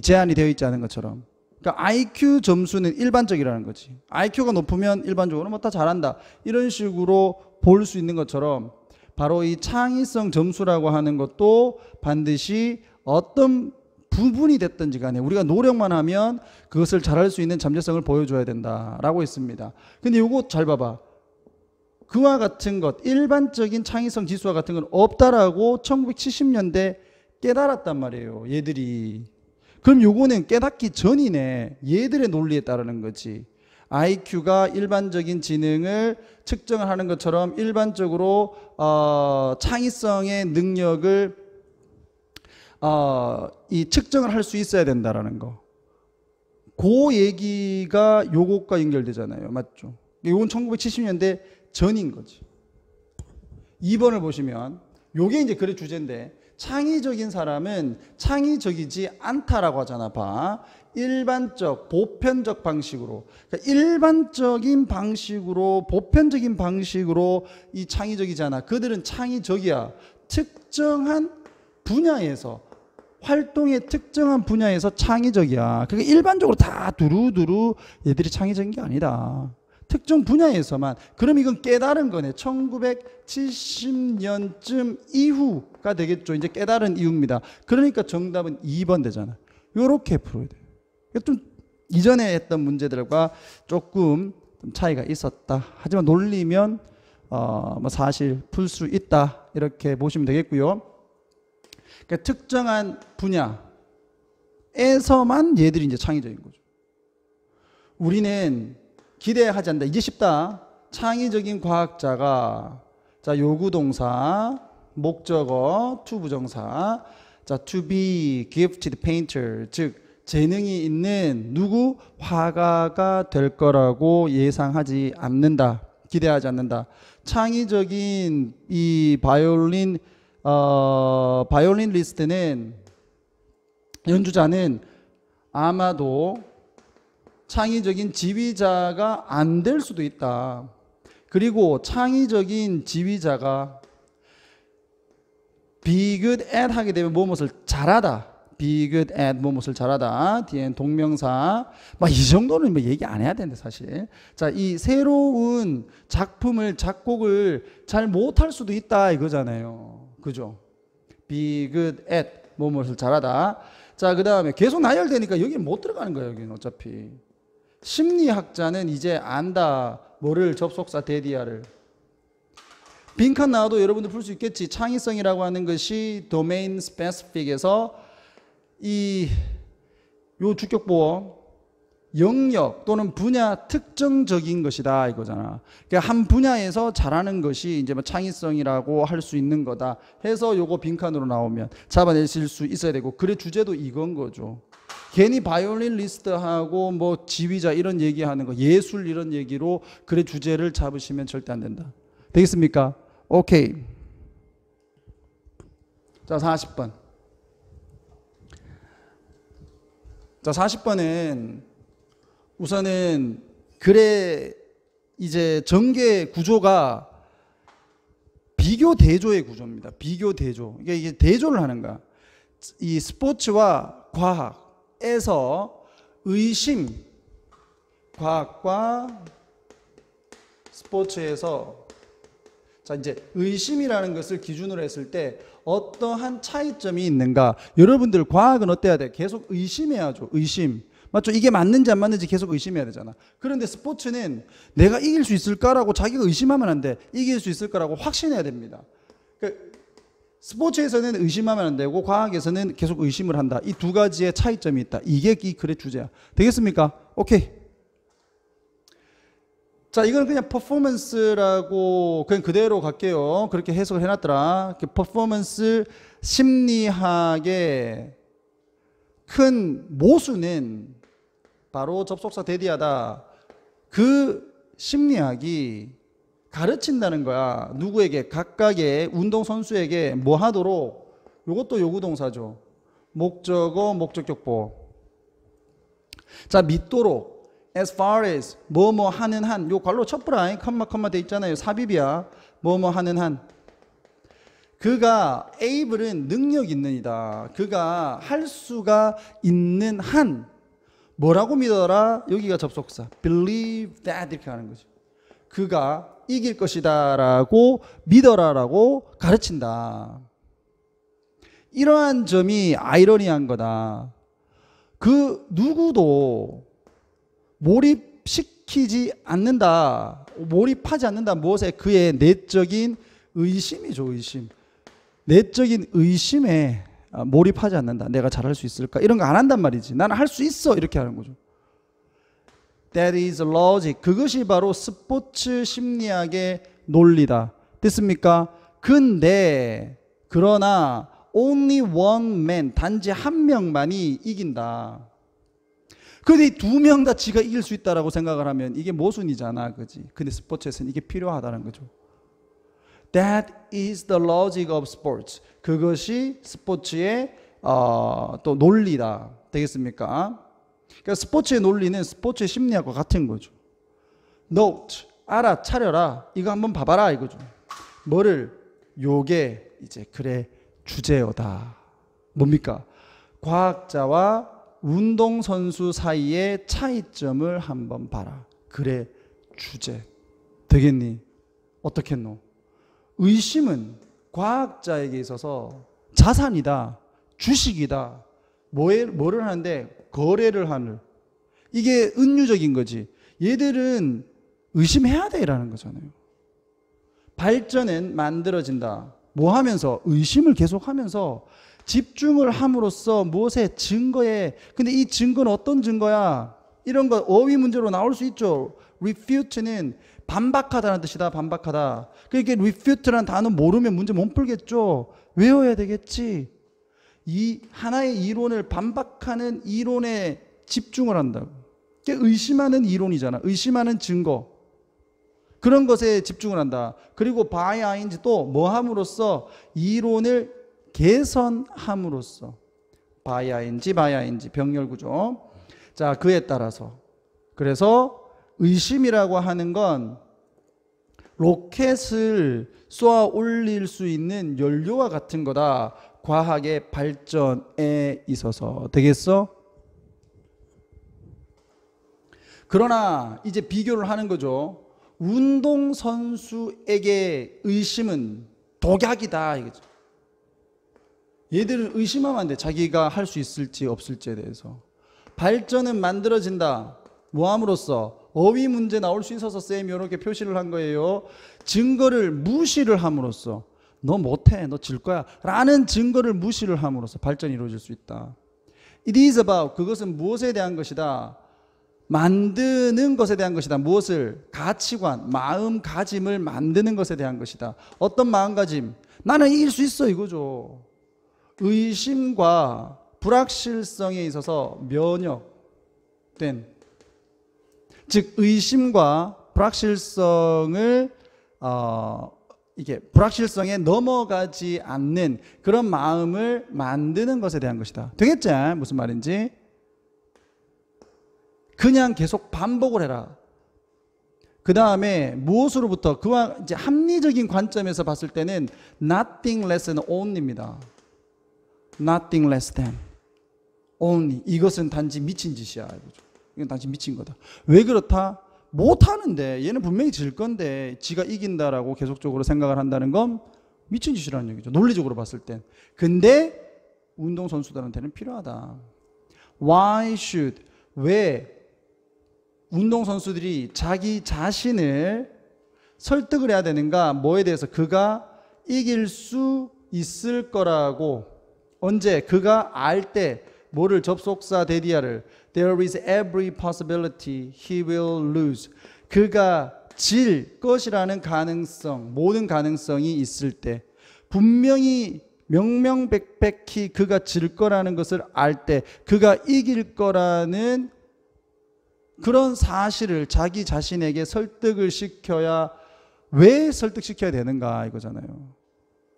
제한이 되어 있지 않은 것처럼 그러니까 IQ 점수는 일반적이라는 거지. IQ가 높으면 일반적으로 뭐다 잘한다. 이런 식으로 볼 수 있는 것처럼 바로 이 창의성 점수라고 하는 것도 반드시 어떤 부분이 됐든지 간에 우리가 노력만 하면 그것을 잘할 수 있는 잠재성을 보여줘야 된다라고 했습니다. 근데 이거 잘 봐봐. 그와 같은 것, 일반적인 창의성 지수와 같은 건 없다라고 1970년대 깨달았단 말이에요. 얘들이. 그럼 요거는 깨닫기 전이네. 얘들의 논리에 따르는 거지. IQ가 일반적인 지능을 측정을 하는 것처럼 일반적으로 어, 창의성의 능력을 어, 이 측정을 할 수 있어야 된다라는 거. 그 얘기가 요것과 연결되잖아요. 맞죠? 요건 1970년대 전인 거지. 2번을 보시면 요게 이제 글의 주제인데 창의적인 사람은 창의적이지 않다라고 하잖아. 봐. 일반적, 보편적 방식으로. 그러니까 일반적인 방식으로, 보편적인 방식으로 이 창의적이잖아. 그들은 창의적이야. 특정한 분야에서 활동의 특정한 분야에서 창의적이야. 그러니까 일반적으로 다 두루두루 얘들이 창의적인 게 아니다. 특정 분야에서만 그럼 이건 깨달은 거네. 1970년쯤 이후가 되겠죠. 이제 깨달은 이후입니다. 그러니까 정답은 2번 되잖아. 요렇게 풀어야 돼요. 좀 이전에 했던 문제들과 조금 차이가 있었다. 하지만 놀리면 어, 뭐 사실 풀 수 있다. 이렇게 보시면 되겠고요. 그러니까 특정한 분야에서만 얘들이 이제 창의적인 거죠. 우리는 기대하지 않는다. 이제 쉽다. 창의적인 과학자가 자 요구 동사 목적어 to 부정사 자 to be gifted painter 즉 재능이 있는 누구 화가가 될 거라고 예상하지 않는다. 기대하지 않는다. 창의적인 이 바이올린 어 바이올린 리스트는 연주자는 아마도 창의적인 지휘자가 안 될 수도 있다. 그리고 창의적인 지휘자가 be good at 하게 되면 무엇을 잘하다. be good at 무엇을 잘하다. 뒤엔 동명사. 막 이 정도는 뭐 얘기 안 해야 되는데 사실. 자, 이 새로운 작품을 작곡을 잘 못할 수도 있다 이거잖아요. 그죠? be good at 무엇을 잘하다. 자, 그다음에 계속 나열되니까 여기 못 들어가는 거예요, 여기는 어차피. 심리학자는 이제 안다. 뭐를 접속사 데디아를. 빈칸 나와도 여러분들 풀 수 있겠지. 창의성이라고 하는 것이 도메인 스페스픽에서 이 요 주격 보호 영역 또는 분야 특정적인 것이다 이거잖아. 그러니까 한 분야에서 잘하는 것이 이제 뭐 창의성이라고 할 수 있는 거다. 해서 요거 빈칸으로 나오면 잡아내실 수 있어야 되고 그래 주제도 이건 거죠. 괜히 바이올린 리스트하고 뭐 지휘자 이런 얘기하는 거 예술 이런 얘기로 글의 주제를 잡으시면 절대 안 된다. 되겠습니까? 오케이. 자, 40번. 자, 40번은 우선은 글의 이제 전개 구조가 비교 대조의 구조입니다. 비교 대조. 이게 대조를 하는가? 이 스포츠와 과학 에서 의심 과학과 스포츠에서 자 이제 의심이라는 것을 기준으로 했을 때 어떠한 차이점이 있는가 여러분들 과학은 어때야 돼 계속 의심해야죠 의심 맞죠 이게 맞는지 안 맞는지 계속 의심해야 되잖아 그런데 스포츠는 내가 이길 수 있을까라고 자기가 의심하면 안돼 이길 수 있을까라고 확신해야 됩니다 그러니까 스포츠에서는 의심하면 안 되고 과학에서는 계속 의심을 한다. 이 두 가지의 차이점이 있다. 이게 이 글의 주제야. 되겠습니까? 오케이. 자, 이건 그냥 퍼포먼스라고 그냥 그대로 갈게요. 그렇게 해석을 해놨더라. 그 퍼포먼스 심리학의 큰모순은 바로 접속사 대디하다. 그 심리학이 가르친다는 거야. 누구에게 각각의 운동 선수에게 뭐 하도록 이것도 요구 동사죠. 목적어 목적격보. 자 믿도록 as far as 뭐뭐 뭐 하는 한요 괄로 첫브라인 컴마 컴마 돼 있잖아요. 삽입이야. 뭐뭐 뭐 하는 한 그가 에이블은 능력 있는이다. 그가 할 수가 있는 한 뭐라고 믿어라. 여기가 접속사. believe that 이렇게 하는 거죠. 그가 이길 것이다라고 믿어라라고 가르친다. 이러한 점이 아이러니한 거다. 그 누구도 몰입시키지 않는다. 몰입하지 않는다. 무엇에 그의 내적인 의심이죠, 의심. 내적인 의심에 몰입하지 않는다. 내가 잘할 수 있을까? 이런 거 안 한단 말이지. 나는 할 수 있어. 이렇게 하는 거죠. That is logic. 그것이 바로 스포츠 심리학의 논리다. 됐습니까? 근데 그러나 only one man 단지 한 명만이 이긴다. 근데 두 명 다 지가 이길 수 있다라고 생각을 하면 이게 모순이잖아. 그지? 근데 스포츠에서는 이게 필요하다는 거죠. That is the logic of sports. 그것이 스포츠의 어, 또 논리다. 되겠습니까? 그러니까 스포츠의 논리는 스포츠의 심리학과 같은 거죠. note 알아차려라 이거 한번 봐봐라 이거죠. 뭐를 요게 이제 글의 주제어다. 뭡니까? 과학자와 운동 선수 사이의 차이점을 한번 봐라. 글의 주제 되겠니? 어떻겠노? 의심은 과학자에게 있어서 자산이다, 주식이다, 뭐에, 뭐를 하는데 거래를 하는 이게 은유적인 거지. 얘들은 의심해야 돼라는 거잖아요. 발전엔 만들어진다. 뭐 하면서 의심을 계속하면서 집중을 함으로써 무엇에 증거에 근데 이 증거는 어떤 증거야? 이런 거 어휘 문제로 나올 수 있죠. refute는 반박하다는 뜻이다. 반박하다. 그러니까 refute란 단어 모르면 문제 못 풀겠죠. 외워야 되겠지. 이 하나의 이론을 반박하는 이론에 집중을 한다고. 의심하는 이론이잖아. 의심하는 증거. 그런 것에 집중을 한다. 그리고 바이아인지 또 뭐함으로써 이론을 개선함으로써 바이아인지 바이아인지 병렬구조. 자, 그에 따라서. 그래서 의심이라고 하는 건 로켓을 쏘아 올릴 수 있는 연료와 같은 거다. 과학의 발전에 있어서 되겠어? 그러나 이제 비교를 하는 거죠. 운동선수에게 의심은 독약이다. 이거죠. 얘들은 의심하면 안 돼. 자기가 할 수 있을지 없을지에 대해서. 발전은 만들어진다. 뭐함으로써 어휘 문제 나올 수 있어서 쌤이 이렇게 표시를 한 거예요. 증거를 무시를 함으로써 너 못해, 너 질 거야 라는 증거를 무시를 함으로써 발전이 이루어질 수 있다. It is about, 그것은 무엇에 대한 것이다. 만드는 것에 대한 것이다. 무엇을? 가치관, 마음가짐을 만드는 것에 대한 것이다. 어떤 마음가짐? 나는 이길 수 있어 이거죠. 의심과 불확실성에 있어서 면역된 즉 의심과 불확실성을 어, 이게 불확실성에 넘어가지 않는 그런 마음을 만드는 것에 대한 것이다. 되겠지? 무슨 말인지. 그냥 계속 반복을 해라. 그 다음에 무엇으로부터 그와 이제 합리적인 관점에서 봤을 때는 nothing less than only입니다. nothing less than only. 이것은 단지 미친 짓이야. 이건 단지 미친 거다. 왜 그렇다? 못하는데 얘는 분명히 질 건데 지가 이긴다라고 계속적으로 생각을 한다는 건 미친 짓이라는 얘기죠. 논리적으로 봤을 땐. 근데 운동선수들한테는 필요하다. Why should? 왜 운동선수들이 자기 자신을 설득을 해야 되는가? 뭐에 대해서 그가 이길 수 있을 거라고 언제 그가 알 때 뭐를 접속사 데디아를 there is every possibility he will lose. 그가 질 것이라는 가능성, 모든 가능성이 있을 때 분명히 명명백백히 그가 질 거라는 것을 알 때 그가 이길 거라는 그런 사실을 자기 자신에게 설득을 시켜야 왜 설득시켜야 되는가 이거잖아요.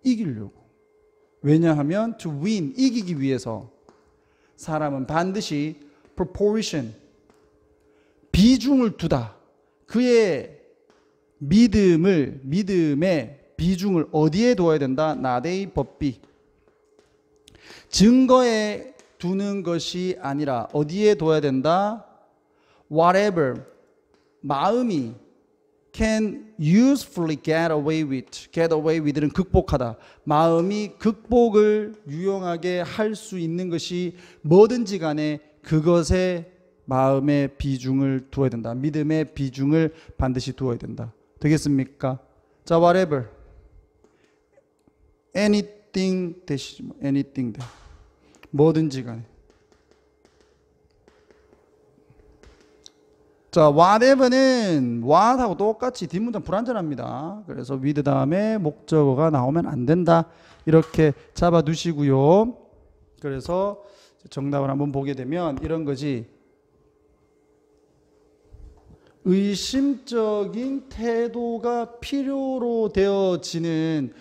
이기려고. 왜냐하면 to win 이기기 위해서 사람은 반드시 proportion 비중을 두다. 그의 믿음을 믿음의 비중을 어디에 둬야 된다? 나대의 법비. 증거에 두는 것이 아니라 어디에 둬야 된다? whatever 마음이 can usefully get away with get away with는 극복하다 마음이 극복을 유용하게 할 수 있는 것이 뭐든지 간에 그것에 마음의 비중을 두어야 된다. 믿음의 비중을 반드시 두어야 된다. 되겠습니까? 자, whatever. anything 되시죠. 뭐, anything 되. 뭐든지 간에. 자, whatever는 what하고 똑같이 뒷문자 불완전합니다. 그래서 with 다음에 목적어가 나오면 안 된다. 이렇게 잡아 두시고요. 그래서 정답을 한번 보게 되면 이런 거지. 의심적인 태도가 필요로 되어지는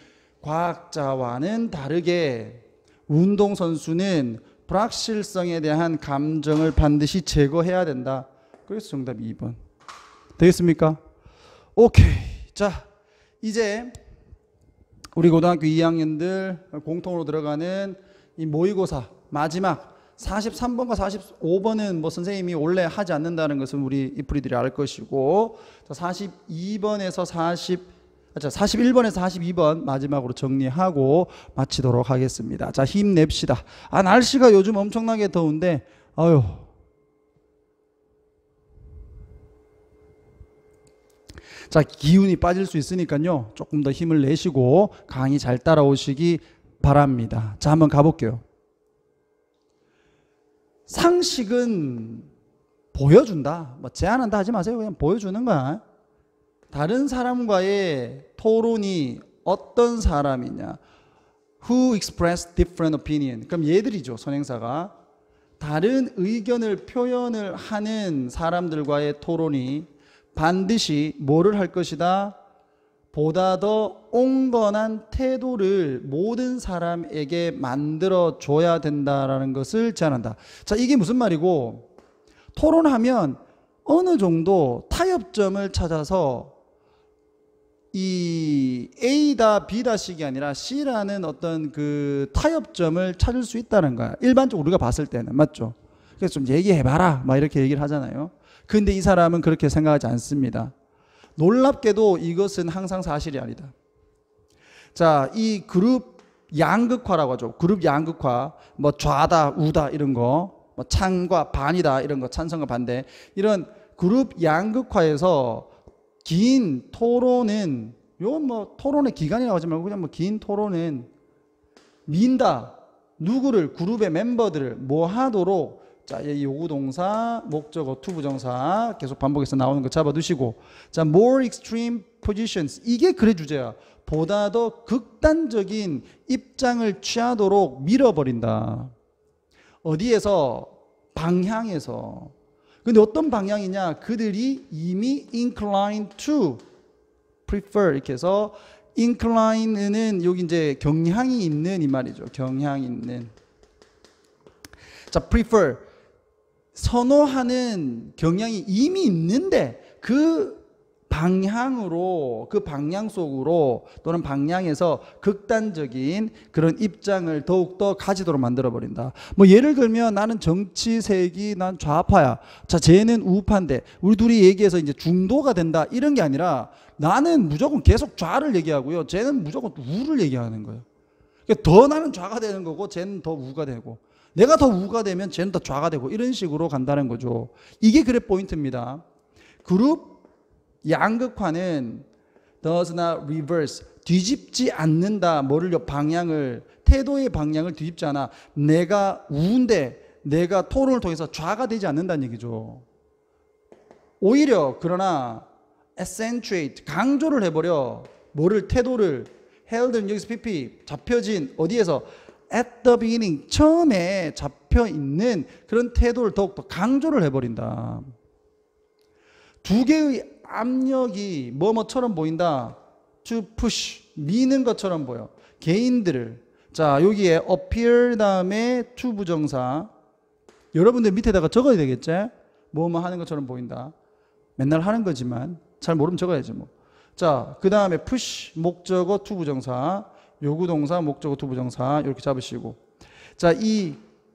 과학자와는 다르게 운동선수는 불확실성에 대한 감정을 반드시 제거해야 된다. 그래서 정답 2번. 되겠습니까? 오케이. 자, 이제 우리 고등학교 2학년들 공통으로 들어가는 이 모의고사 마지막 43번과 45번은 뭐 선생님이 원래 하지 않는다는 것은 우리 이프리들이 알 것이고 42번에서 40 41번에서 42번 마지막으로 정리하고 마치도록 하겠습니다. 자, 힘냅시다. 아, 날씨가 요즘 엄청나게 더운데, 아유. 자, 기운이 빠질 수 있으니까요. 조금 더 힘을 내시고 강의 잘 따라오시기 바랍니다. 자, 한번 가볼게요. 상식은 보여준다. 뭐 제안한다 하지 마세요. 그냥 보여주는 거야. 다른 사람과의 토론이 어떤 사람이냐. Who express different opinion. 그럼 얘들이죠. 선행사가. 다른 의견을 표현을 하는 사람들과의 토론이 반드시 뭐를 할 것이다? 보다 더 온건한 태도를 모든 사람에게 만들어 줘야 된다라는 것을 제안한다. 자, 이게 무슨 말이고 토론하면 어느 정도 타협점을 찾아서 이 A다 B다 식이 아니라 C라는 어떤 그 타협점을 찾을 수 있다는 거야. 일반적으로 우리가 봤을 때는 맞죠? 그래서 좀 얘기해 봐라. 막 이렇게 얘기를 하잖아요. 근데 이 사람은 그렇게 생각하지 않습니다. 놀랍게도 이것은 항상 사실이 아니다. 자, 이 그룹 양극화라고 하죠. 그룹 양극화. 뭐 좌다, 우다 이런 거. 뭐 찬과 반이다 이런 거. 찬성과 반대. 이런 그룹 양극화에서 긴 토론은 요뭐 토론의 기간이라고 하지 말고 그냥 뭐 긴 토론은 민다. 누구를 그룹의 멤버들을 뭐 하도록 자, 이 요구 동사, 목적어, 투 부정사 계속 반복해서 나오는 거 잡아 두시고. 자, more extreme positions. 이게 글의 주제야. 보다 더 극단적인 입장을 취하도록 밀어버린다. 어디에서? 방향에서. 근데 어떤 방향이냐? 그들이 이미 incline to prefer 이렇게 해서 incline는 여기 이제 경향이 있는 이 말이죠. 경향 있는. 자, prefer 선호하는 경향이 이미 있는데 그 방향으로 그 방향 속으로 또는 방향에서 극단적인 그런 입장을 더욱더 가지도록 만들어 버린다. 뭐 예를 들면 나는 정치 색이 난 좌파야. 자, 쟤는 우파인데 우리 둘이 얘기해서 이제 중도가 된다. 이런 게 아니라 나는 무조건 계속 좌를 얘기하고요. 쟤는 무조건 우를 얘기하는 거예요. 그러니까 더 나는 좌가 되는 거고 쟤는 더 우가 되고 내가 더 우가 되면 쟤는 더 좌가 되고 이런 식으로 간다는 거죠. 이게 그래 포인트입니다. 그룹 양극화는 does not reverse 뒤집지 않는다. 뭐를요? 방향을 태도의 방향을 뒤집지 않아. 내가 우인데 내가 토론을 통해서 좌가 되지 않는다는 얘기죠. 오히려 그러나 accentuate 강조를 해버려 뭐를 태도를 h e r l d 여기서 pp 잡혀진 어디에서 at the beginning 처음에 잡혀 있는 그런 태도를 더욱더 강조를 해버린다. 두 개의 압력이 뭐뭐처럼 보인다. to push 미는 것처럼 보여. 개인들을 자 여기에 appear 다음에 to 부정사 여러분들 밑에다가 적어야 되겠지? 뭐뭐 하는 것처럼 보인다. 맨날 하는 거지만 잘 모르면 적어야지 뭐. 자, 그 다음에 push 목적어 to 부정사 요구 동사, 목적어, 투부정사 이렇게 잡으시고 자, 이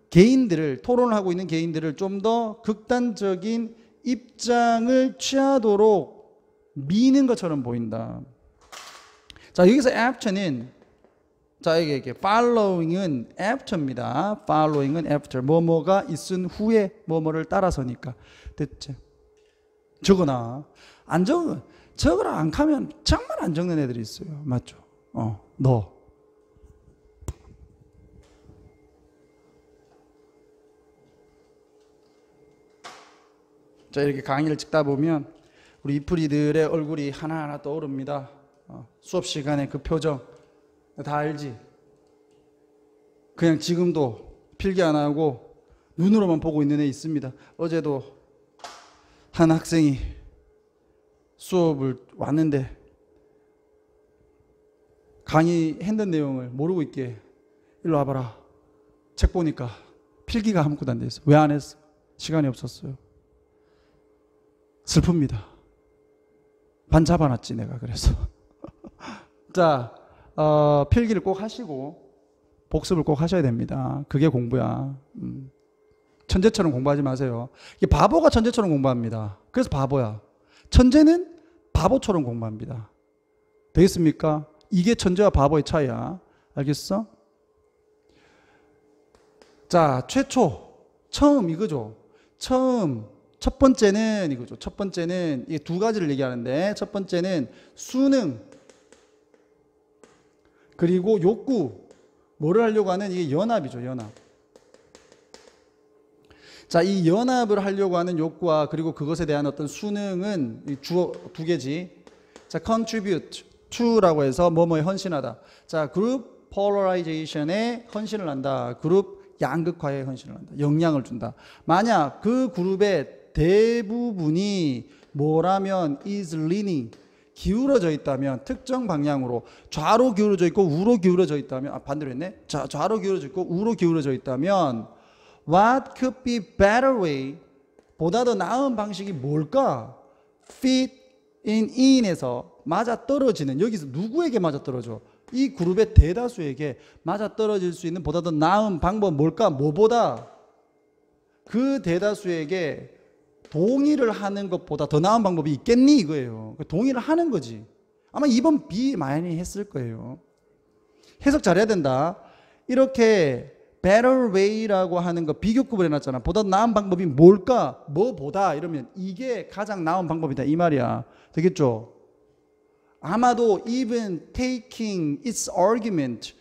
개인들을 토론하고 있는 개인들을 좀 더 극단적인 입장을 취하도록 미는 것처럼 보인다. 자, 여기서 after는 자, 이게 이게 following은 after입니다. following은 after. 뭐뭐가 있은 후에 뭐뭐를 따라서니까. 대체 적어나 안 적어 적으라 안 가면 정말 안 적는 애들이 있어요. 맞죠? 어, 너 자, 이렇게 강의를 찍다 보면 우리 이프리들의 얼굴이 하나하나 떠오릅니다. 어, 수업 시간에 그 표정 다 알지. 그냥 지금도 필기 안 하고 눈으로만 보고 있는 애 있습니다. 어제도 한 학생이 수업을 왔는데 강의했던 내용을 모르고 있게 일로 와봐라. 책 보니까 필기가 아무것도 안 돼 있어. 왜 안 했어? 시간이 없었어요. 슬픕니다. 반 잡아놨지, 내가 그래서. 자, 어, 필기를 꼭 하시고, 복습을 꼭 하셔야 됩니다. 그게 공부야. 음. 천재처럼 공부하지 마세요. 이게 바보가 천재처럼 공부합니다. 그래서 바보야. 천재는 바보처럼 공부합니다. 되겠습니까? 이게 천재와 바보의 차이야. 알겠어? 자, 최초. 처음 이거죠. 처음 첫 번째는 이거죠. 첫 번째는 이 두 가지를 얘기하는데 첫 번째는 수능 그리고 욕구 뭐를 하려고 하는 이게 연합이죠. 연합. 자, 이 연합을 하려고 하는 욕구와 그리고 그것에 대한 어떤 수능은 주어 두 개지. 자, contribute to라고 해서 뭐뭐에 헌신하다. 자, 그룹 polarization에 헌신을 한다. 그룹 양극화에 헌신을 한다. 영향을 준다. 만약 그 그룹에 대부분이 뭐라면 is leaning 기울어져 있다면 특정 방향으로 좌로 기울어져 있고 우로 기울어져 있다면 아 반대로 했네 좌, 좌로 기울어져 있고 우로 기울어져 있다면 what could be better way 보다 더 나은 방식이 뭘까 fit in in에서 맞아 떨어지는 여기서 누구에게 맞아 떨어져 이 그룹의 대다수에게 맞아 떨어질 수 있는 보다 더 나은 방법 뭘까 뭐보다 그 대다수에게 동의를 하는 것보다 더 나은 방법이 있겠니 이거예요. 그 동의를 하는 거지. 아마 이번 B 많이 했을 거예요. 해석 잘해야 된다. 이렇게 better way라고 하는 거 비교급을 해놨잖아. 보다 나은 방법이 뭘까? 뭐보다 이러면 이게 가장 나은 방법이다 이 말이야. 되겠죠? 아마도 even taking its argument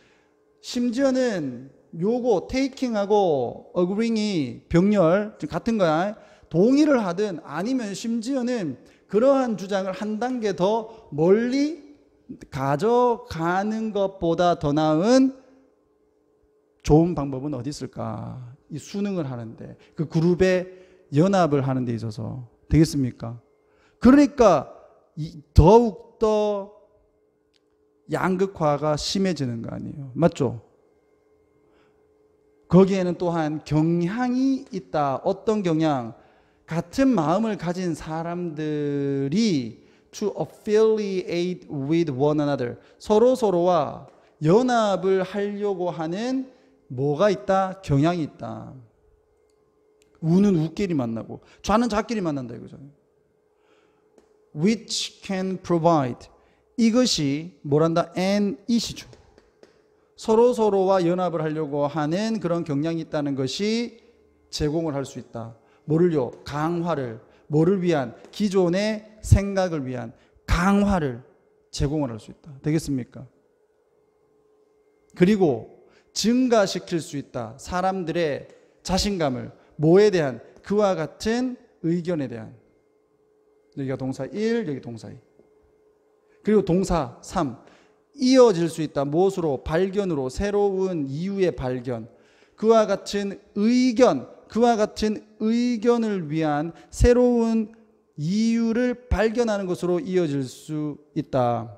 심지어는 요거 taking하고 agreeing이 병렬 같은 거야. 동의를 하든 아니면 심지어는 그러한 주장을 한 단계 더 멀리 가져가는 것보다 더 나은 좋은 방법은 어디 있을까? 이 수능을 하는데 그그룹의 연합을 하는 데 있어서 되겠습니까? 그러니까 더욱 더 양극화가 심해지는 거 아니에요. 맞죠? 거기에는 또한 경향이 있다. 어떤 경향? 같은 마음을 가진 사람들이 to affiliate with one another 서로 서로와 연합을 하려고 하는 뭐가 있다? 경향이 있다. 우는 우끼리 만나고 좌는 좌끼리 만난다 이거죠. Which can provide 이것이 뭐란다? an 이시죠. 서로 서로와 연합을 하려고 하는 그런 경향이 있다는 것이 제공을 할 수 있다. 뭐를요? 강화를 뭐를 위한 기존의 생각을 위한 강화를 제공을 할 수 있다. 되겠습니까? 그리고 증가시킬 수 있다. 사람들의 자신감을 뭐에 대한 그와 같은 의견에 대한 여기가 동사 1, 여기 동사 2. 그리고 동사 3. 이어질 수 있다. 무엇으로? 발견으로 새로운 이유의 발견. 그와 같은 의견, 그와 같은 의견을 위한 새로운 이유를 발견하는 것으로 이어질 수 있다.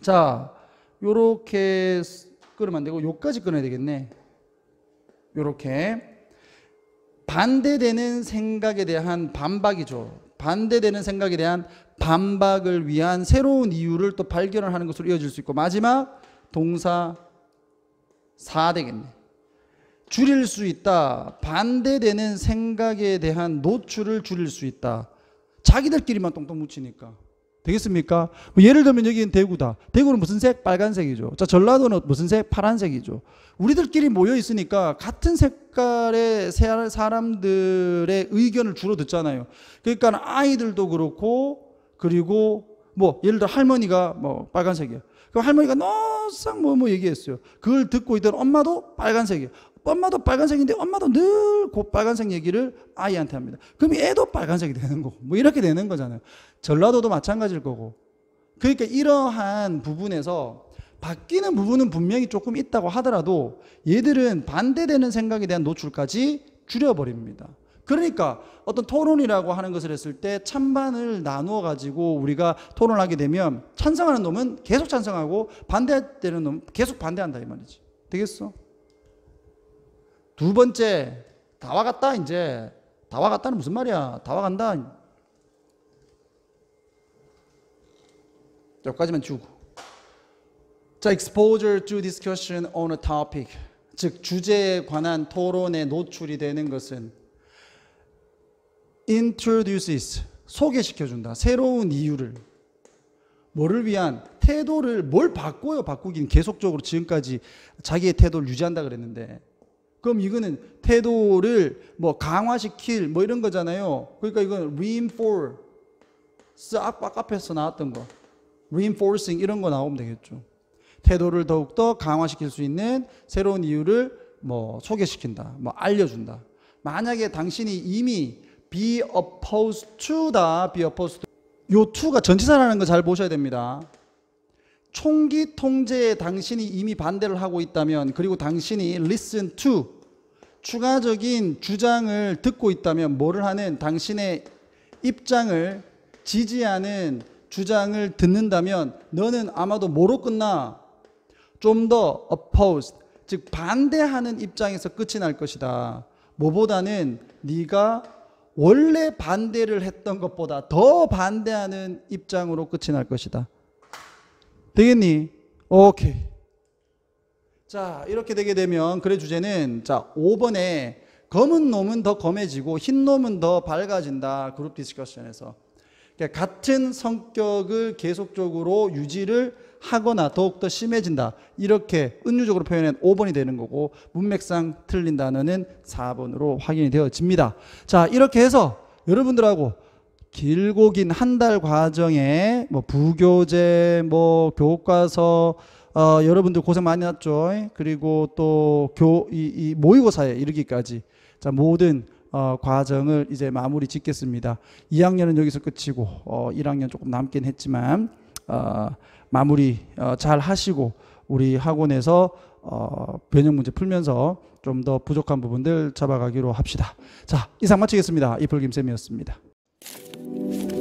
자, 요렇게 끓으면 안 되고 요까지 끊어야 되겠네. 요렇게 반대되는 생각에 대한 반박이죠. 반대되는 생각에 대한 반박을 위한 새로운 이유를 또 발견을 하는 것으로 이어질 수 있고 마지막 동사 4 되겠네. 줄일 수 있다. 반대되는 생각에 대한 노출을 줄일 수 있다. 자기들끼리만 똥똥 묻히니까. 되겠습니까? 뭐 예를 들면 여기는 대구다. 대구는 무슨 색? 빨간색이죠. 자, 전라도는 무슨 색? 파란색이죠. 우리들끼리 모여 있으니까 같은 색깔의 사람들의 의견을 주로 듣잖아요. 그러니까 아이들도 그렇고 그리고 뭐 예를 들어 할머니가 뭐빨간색이에요 그럼 할머니가 너싹 뭐 뭐 얘기했어요. 그걸 듣고 있던 엄마도 빨간색이에요. 엄마도 빨간색인데 엄마도 늘그 빨간색 얘기를 아이한테 합니다. 그럼 애도 빨간색이 되는 거고 뭐 이렇게 되는 거잖아요. 전라도도 마찬가지일 거고. 그러니까 이러한 부분에서 바뀌는 부분은 분명히 조금 있다고 하더라도 얘들은 반대되는 생각에 대한 노출까지 줄여버립니다. 그러니까 어떤 토론이라고 하는 것을 했을 때 찬반을 나누어 가지고 우리가 토론을 하게 되면 찬성하는 놈은 계속 찬성하고 반대되는 놈은 계속 반대한다 이 말이지. 되겠어? 두 번째, 다 와갔다, 이제. 다 와갔다는 무슨 말이야? 다 와간다. 여기까지만 주고. 자, exposure to discussion on a topic. 즉, 주제에 관한 토론에 노출이 되는 것은 introduces, 소개시켜준다. 새로운 이유를. 뭐를 위한 태도를 뭘 바꿔요? 바꾸긴 계속적으로 지금까지 자기의 태도를 유지한다 그랬는데 그럼 이거는 태도를 뭐 강화시킬 뭐 이런 거잖아요. 그러니까 이건 reinforce 아까 앞에서 나왔던 거 reinforcing 이런 거 나오면 되겠죠. 태도를 더욱더 강화시킬 수 있는 새로운 이유를 뭐 소개시킨다, 뭐 알려준다. 만약에 당신이 이미 be opposed to다, be opposed to 요 to가 전치사라는 거 잘 보셔야 됩니다. 총기 통제에 당신이 이미 반대를 하고 있다면 그리고 당신이 listen to 추가적인 주장을 듣고 있다면 뭐를 하는 당신의 입장을 지지하는 주장을 듣는다면 너는 아마도 뭐로 끝나 좀 더 opposed 즉 반대하는 입장에서 끝이 날 것이다. 뭐보다는 네가 원래 반대를 했던 것보다 더 반대하는 입장으로 끝이 날 것이다. 되겠니? 오케이. 자, 이렇게 되게 되면 글의 주제는 자, 5번에 검은 놈은 더 검해지고 흰 놈은 더 밝아진다. 그룹 디스커션에서. 그러니까 같은 성격을 계속적으로 유지를 하거나 더욱더 심해진다. 이렇게 은유적으로 표현한 5번이 되는 거고 문맥상 틀린 단어는 4번으로 확인이 되어집니다. 자, 이렇게 해서 여러분들하고 길고 긴 한 달 과정에 뭐 부교재, 뭐 교과서 어, 여러분들 고생 많이 났죠. 그리고 또 교 이, 이 모의고사에 이르기까지 자 모든 어, 과정을 이제 마무리 짓겠습니다. 2학년은 여기서 끝이고 어, 1학년 조금 남긴 했지만 어, 마무리 어, 잘 하시고 우리 학원에서 어, 변형 문제 풀면서 좀 더 부족한 부분들 잡아가기로 합시다. 자 이상 마치겠습니다. 이불김쌤이었습니다 Thank you.